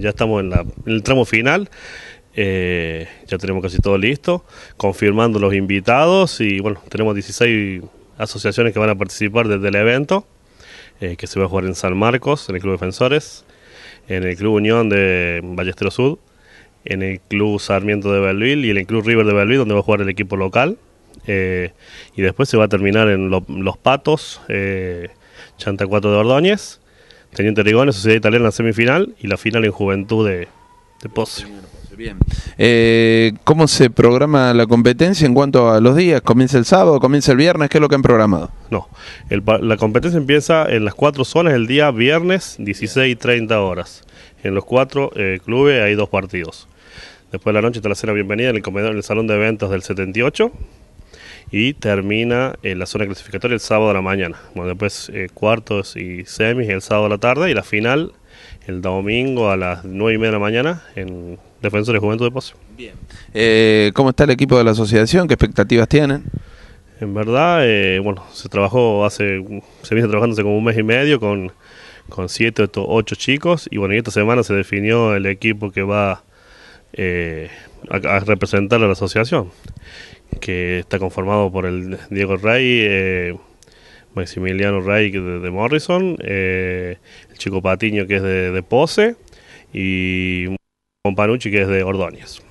Ya estamos en, el tramo final, eh, ya tenemos casi todo listo, confirmando los invitados y bueno, tenemos 16 asociaciones que van a participar desde el evento, eh, que se va a jugar en San Marcos, en el Club Defensores, en el Club Unión de Ballestero Sur, en el Club Sarmiento de Belville y en el Club River de Belleville, donde va a jugar el equipo local. Eh, y después se va a terminar en Los Patos, Chanta 4 de Ordóñez Teniente Rigón Sociedad Italiana en la semifinal y la final en Juventud de, de Bien. Eh, ¿Cómo se programa la competencia en cuanto a los días? ¿Comienza el sábado? ¿Comienza el viernes? ¿Qué es lo que han programado? No, la competencia empieza en las cuatro zonas el día viernes 16 y 30 horas. En los cuatro eh, clubes hay dos partidos. Después de la noche está la cena bienvenida en el comedor, en el salón de eventos del 78 y termina en eh, la zona clasificatoria el sábado a la mañana. Bueno, después eh, cuartos y semis el sábado a la tarde y la final el domingo a las nueve y media de la mañana en Defensores Juventud de Pozo. Bien. Eh, ¿Cómo está el equipo de la asociación? ¿Qué expectativas tienen? En verdad, bueno, se trabajó hace, se viene trabajando hace como un mes y medio con, con siete o ocho chicos y bueno, esta semana se definió el equipo que va a representar a la asociación que está conformado por el Diego Ray, eh, Maximiliano Ray de, Morrison, eh, el chico Patiño que es de, Pose y Panucci que es de Ordóñez.